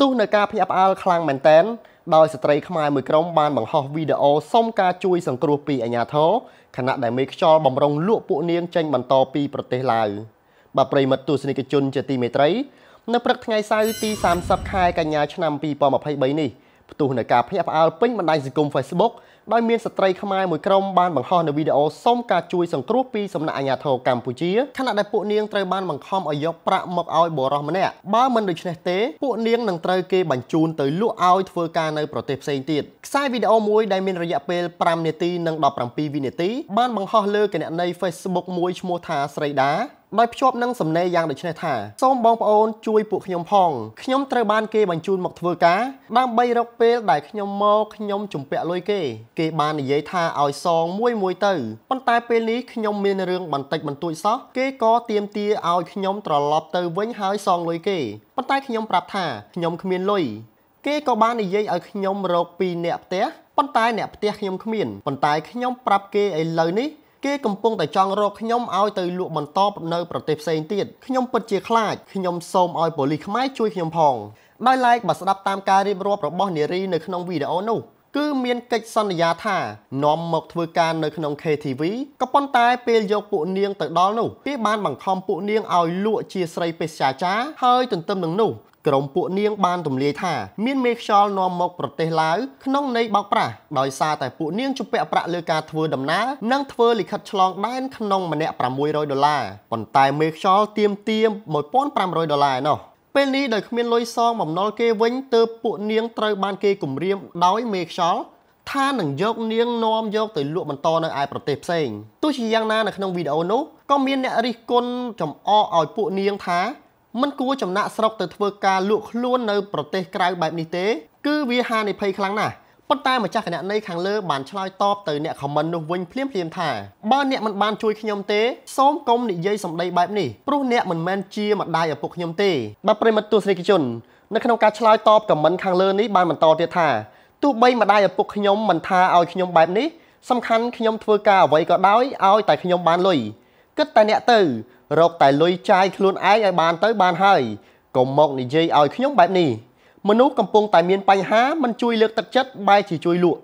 ផ្ទុះនៅការភ្ញាក់ផ្អើលខ្លាំងមែនទែនដោយស្ត្រីខ្មែរមួយក្រុមបានបង្ហោះវីដេអូសុំការជួយ សង្គ្រោះពីអាជ្ញាធរខណៈដែលមេខ្យល់បំរុងលក់ពួកនាងចេញបន្តពីប្រទេសឡាវបាទប្រិមិត្តទស្សនិកជនជាទីមេត្រី នៅព្រឹកថ្ងៃសៅរ៍ទី30ខែកញ្ញាឆ្នាំ2023នេះផ្ទុះនៅការភ្ញាក់ផ្អើលពេញបណ្ដាញសង្គម Facebook ដោយមានស្ត្រីខ្មែរមួយក្រុមបានបង្ហោះនៅវីដេអូសុំការជួយសង្គ្រោះពីសំណាក់អាជ្ញាធរកម្ពុជាខណៈដែលពួកនាងត្រូវបានបង្ខំឲ្យយកប្រាក់មកឲ្យបរិសុទ្ធម្នាក់បើមិនដូច្នេះទេពួកនាងនឹងត្រូវគេបញ្ជូនទៅលក់ឲ្យធ្វើការនៅប្រទេសផ្សេងទៀតខ្សែវីដេអូមួយដែលមានរយៈពេល5នាទីនិង17វិនាទី បានបង្ហោះលើគណនី Facebook មួយឈ្មោះថាស្រីដាដោយភ្ជាប់នឹងសំណេរយ៉ាងដូចនេះថាសូមបងប្អូនជួយពួកខ្ញុំផងខ្ញុំត្រូវបាន គេបញ្ជូនមកធ្វើការដើម្បីរកពេលដែលខ្ញុំមកខ្ញុំជំពាក់លុយគេគេបាននិយាយថាឲ្យសងមួយមួយទៅប៉ុន្តែពេលនេះខ្ញុំមានរឿងបន្តិចបន្តួចសោះគេក៏ទាមទារឲ្យខ្ញុំត្រឡប់ទៅវិញហើយសងលុយគេប៉ុន្តែខ្ញុំប្រាប់ថាខ្ញុំគ្មានលុយគេក៏បាននិយាយឲ្យខ្ញុំរកពីអ្នកផ្ទះប៉ុន្តែអ្នកផ្ទះខ្ញុំគ្មានប៉ុន្តែខ្ញុំប្រាប់គេឥឡូវនេះគេកំពុងតែចង់រកខ្ញុំឲ្យទៅលក់បន្តនៅប្រទេសផ្សេងទៀតខ្ញុំពិតជាខ្លាចខ្ញុំសូមឲ្យប៉ូលីសខ្មែរជួយខ្ញុំផងដោយឡែកបើស្ដាប់តាមការរៀបរាប់របស់ នារីនៅក្នុងវីដេអូនោះគឺមានកិច្ចសន្យាថានាំមកធ្វើការនៅក្នុង KTV ក៏ប៉ុន្តែពេលយកពួកនាងទៅដល់នោះគេបានបង្ខំពួកនាងឲ្យលក់ជាស្រីពេស្យាចារហើយទន្ទឹមនឹងនោះក្រុមពួកនាងបានទម្លាយថាមានមេខ្យល់នាំមកប្រទេសឡាវក្នុងន័យបោកប្រាស់ដោយសារតែពួកនាងជពាក់ប្រាក់លើការធ្វើដំណើរនិងធ្វើលិខិតឆ្លងដែនក្នុងម្នាក់600ដុល្លារប៉ុន្តែមេខ្យល់ទៀមទៀម1500ដុល្លារឯណោះពេលនេះដោយគ្មានលុយសងបំណុលគេវិញទើបពួកនាងត្រូវបានគេគំរាមដោយមេខ្យល់ថានឹងយក នាងនាំយកទៅលក់បន្តនៅឯប្រទេសផ្សេងទោះជាយ៉ាងណានៅក្នុងវីដេអូនោះក៏មានអ្នករិះគន់ចំអកឲ្យពួកនាងថាមិនគួរចំណាក់ស្រុកទៅធ្វើការលក់ខ្លួននៅប្រទេសក្រៅបែបនេះទេគឺវាហានិភ័យខ្លាំងណាស់ប៉ុន្តែម្ចាស់គណនីខាងលើបានឆ្លើយតបទៅអ្នកខមមិននោះវិញភ្លាមភ្លាមថាបើអ្នកមិនបានជួយខ្ញុំទេសូមកុំនិយាយសម្ដីបែបនេះព្រោះអ្នកមិនមែនជាម្ដាយឪពុកខ្ញុំទេបាទប្រិមត្តទស្សនិកជននៅក្នុងការឆ្លើយតបខមមិនខាងលើនេះបានបន្តទៀតថាទោះបីម្ដាយឪពុកខ្ញុំមិនថាឲ្យខ្ញុំបែបនេះសំខាន់ខ្ញុំធ្វើការអ្វីក៏ដោយឲ្យតែខ្ញុំបានលុយគិតតែអ្នកទៅ រកតែលុយចាយខ្លួនឯងឲ្យបានទៅបានហើយកុំមកនិយាយឲ្យខ្ញុំបែបនេះមនុស្សកំពុងតែមានបញ្ហាមិនជួយលើកទឹកចិត្តបែរជាជួយលក់